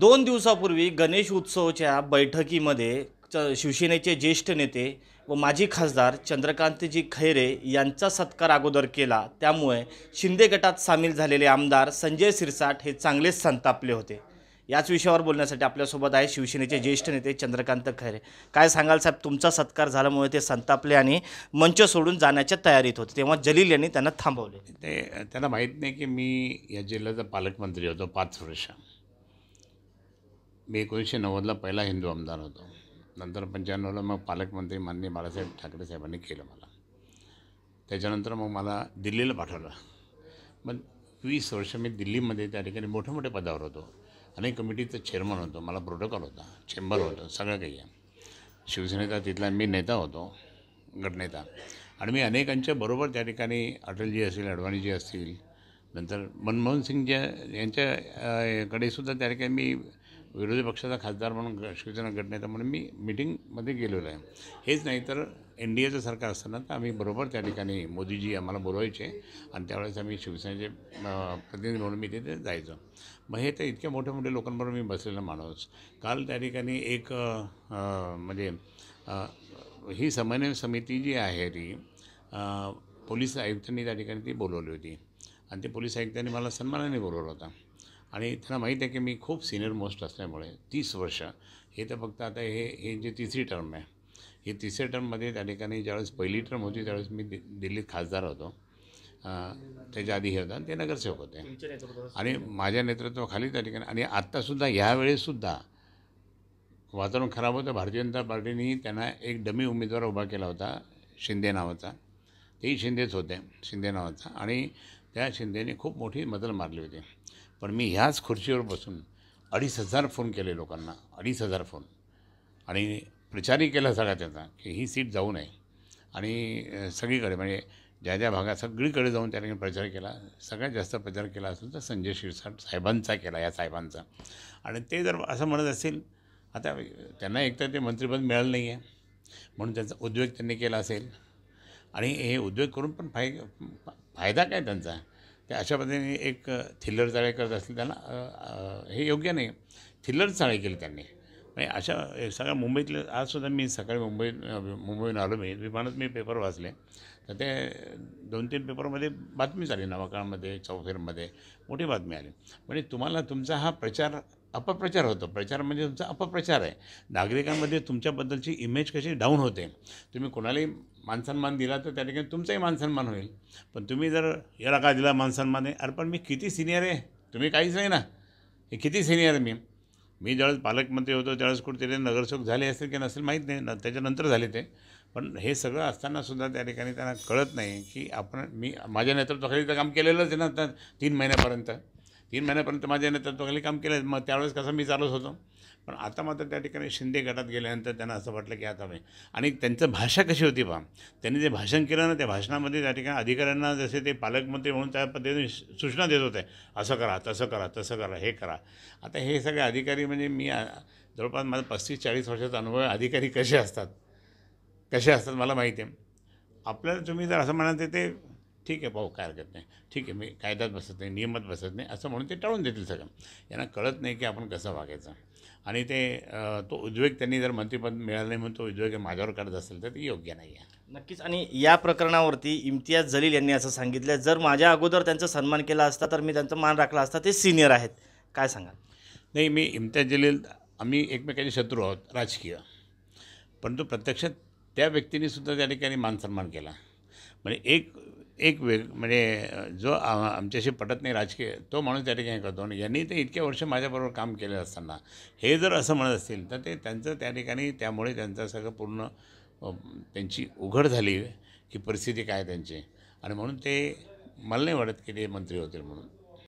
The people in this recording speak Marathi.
दोन दिवसापूर्वी गणेश उत्सवच्या बैठकीमध्ये शिवसेनेचे ज्येष्ठ नेते व माजी खासदार चंद्रकांतजी खैरे यांचा सत्कार अगोदर केला त्यामुळे शिंदे गटात सामील झालेले आमदार संजय सिरसाट हे चांगलेच संतापले होते याच विषयावर बोलण्यासाठी आपल्यासोबत आहे शिवसेनेचे ज्येष्ठ नेते चंद्रकांत खैरे काय सांगाल साहेब तुमचा सत्कार झाल्यामुळे ते संतापले आणि मंच सोडून जाण्याच्या तयारीत होते तेव्हा जलील यांनी त्यांना थांबवले ते त्यांना माहीत नाही की मी या जिल्ह्याचा पालकमंत्री होतो पाच वर्ष मी एकोणीसशे नव्वदला पहिला हिंदू आमदार होतो नंतर पंच्याण्णवला मग पालकमंत्री माननीय बाळासाहेब ठाकरे साहेबांनी केलं मला त्याच्यानंतर मग मला दिल्लीला पाठवलं मग वीस वर्ष मी दिल्लीमध्ये त्या ठिकाणी मोठ्या मोठ्या पदावर होतो अनेक कमिटीचं चेअरमन होतो मला प्रोटोकॉल होता चेंबर होतं सगळं काही आहे शिवसेनेचा तिथला मी नेता होतो गटनेता आणि मी अनेकांच्या बरोबर त्या ठिकाणी अटलजी असतील अडवाणीजी असतील नंतर मनमोहन सिंग यांच्याकडे सुद्धा त्या ठिकाणी मी विरोधी पक्षाचा खासदार म्हणून शिवसेना गटनेता म्हणून मी मिटिंगमध्ये गेलेलो आहे हेच नाही तर एन डी एचं सरकार असताना तर आम्ही बरोबर त्या ठिकाणी मोदीजी आम्हाला बोलवायचे आणि त्यावेळेस आम्ही शिवसेनेचे प्रतिनिधी म्हणून मी तिथे जायचो मग हे तर इतक्या मोठ्या मोठ्या लोकांबरोबर मी बसलेला माणूस काल त्या ठिकाणी एक म्हणजे ही समन्वय समिती जी आहे ती पोलीस आयुक्तांनी त्या ठिकाणी ती बोलवली होती आणि ते पोलीस आयुक्तांनी मला सन्मानाने बोलवलं होता आणि त्यांना माहीत आहे की मी खूप सिनियर मोस्ट असल्यामुळे तीस वर्ष हे तर फक्त आता हे हे जे तिसरी टर्म आहे हे तिसऱ्या टर्ममध्ये त्या ठिकाणी ज्यावेळेस पहिली टर्म होती त्यावेळेस मी दिल्लीत खासदार होतो त्याच्या आधी हे होता ते नगरसेवक होते आणि माझ्या नेतृत्वाखाली त्या ठिकाणी आणि आत्तासुद्धा ह्यावेळेसुद्धा वातावरण खराब होतं भारतीय जनता पार्टीने त्यांना एक डमी उमेदवार उभा केला होता शिंदे नावाचा तेही शिंदेच होते शिंदे नावाचा आणि त्या शिंदेने खूप मोठी मजल मारली होती पण मी ह्याच खुर्चीवर बसून अडीच हजार फोन केले लोकांना अडीच हजार फोन आणि प्रचारही केला सगळा त्याचा की ही सीट जाऊ नये आणि सगळीकडे म्हणजे ज्या ज्या भागात सगळीकडे जाऊन त्याने प्रचार केला सगळ्यात जास्त प्रचार केला असेल तर संजय शिरसाट साहेबांचा केला या साहेबांचा आणि ते जर असं म्हणत असेल आता त्यांना एकतर ते मंत्रिपद मिळालं नाही आहे म्हणून त्यांचा उद्योग त्यांनी केला असेल आणि हे उद्योग करून पण फाय फायदा काय त्यांचा ते अशा पद्धतीने एक थिल्लर चाळे करत असतील त्यांना हे योग्य नाही थिल्लर चाळे केली त्यांनी म्हणजे अशा सगळ्या मुंबईतले आजसुद्धा मी सकाळी मुंबई मुंबईहून आलो मी विमानात मी पेपर वाचले तर ते दोन तीन पेपरमध्ये बातमी झाली नवाकाळमध्ये चौफेरमध्ये मोठी बातमी आली म्हणजे तुम्हाला तुमचा हा प्रचार अपप्रचार होतो प्रचार म्हणजे तुमचा अपप्रचार आहे नागरिकांमध्ये तुमच्याबद्दलची इमेज कशी डाऊन होते तुम्ही कोणालाही मानसन्मान दिला तर त्या ठिकाणी तुमचाही मानसन्मान होईल पण तुम्ही जर याला का दिला मानसन्मान आहे अरे पण मी किती सिनियर आहे तुम्ही काहीच नाही ना हे किती सिनियर आहे मी मी ज्यावेळेस पालकमंत्री होतो त्यावेळेस कुठेतरी नगरसेवक झाले असतील की नसेल माहीत नाही ना त्याच्यानंतर झाले ते पण हे सगळं असतानासुद्धा त्या ठिकाणी त्यांना कळत नाही की आपण मी माझ्या नेतृत्वाखाली तर काम केलेलंच आहे ना तीन महिन्यापर्यंत तीन महिन्यापर्यंत माझ्या नेतृत्वाखाली काम केलं मग त्यावेळेस कसं मी चालूच होतो पण आता मात्र त्या ठिकाणी शिंदे गटात गेल्यानंतर त्यांना असं वाटलं की आता मी आणि त्यांचं भाषा कशी होती बा त्यांनी जे भाषण केलं ना त्या भाषणामध्ये त्या ठिकाणी अधिकाऱ्यांना जसे ते पालकमंत्री म्हणून त्या पद्धतीने सूचना देत होते असं करा तसं करा तसं करा हे करा आता हे सगळे अधिकारी म्हणजे मी जवळपास माझा पस्तीस चाळीस वर्षाचा अनुभव अधिकारी कसे असतात कसे असतात मला माहिती आहे आपल्याला तुम्ही जर असं म्हणाल ते ठीक आहे भाऊ काय हरकत नाही ठीक आहे मी कायद्यात बसत नाही नियमात बसत नाही असं म्हणून ते टाळून देतील सगळं यांना कळत नाही की आपण कसं वागायचं आणि ते तो उद्वेग त्यांनी जर मंत्रिपद मिळालं नाही म्हणून तो उद्वेग माझ्यावर करत असेल तर ते योग्य नाही आहे नक्कीच आणि या प्रकरणावरती इम्तियाज जलील यांनी असं सांगितलं जर माझ्या अगोदर त्यांचा सन्मान केला असता तर मी त्यांचा मान राखला असता ते सिनियर आहेत काय सांगाल नाही मी इम्तियाज जलील आम्ही एकमेकांचे शत्रू आहोत राजकीय परंतु प्रत्यक्षात त्या व्यक्तीने सुद्धा त्या ठिकाणी मान सन्मान केला म्हणजे एक एक वेग म्हणजे जो आमच्याशी पटत नाही राजकीय तो माणूस त्या ठिकाणी करतो आणि यांनी ते इतक्या वर्ष माझ्याबरोबर काम केले असताना हे जर असं म्हणत असतील तर ते त्यांचं त्या ठिकाणी त्यामुळे त्यांचं सगळं पूर्ण त्यांची उघड झाली की परिस्थिती काय त्यांची आणि म्हणून ते मला नाही वाटत की ते मंत्री होतील म्हणून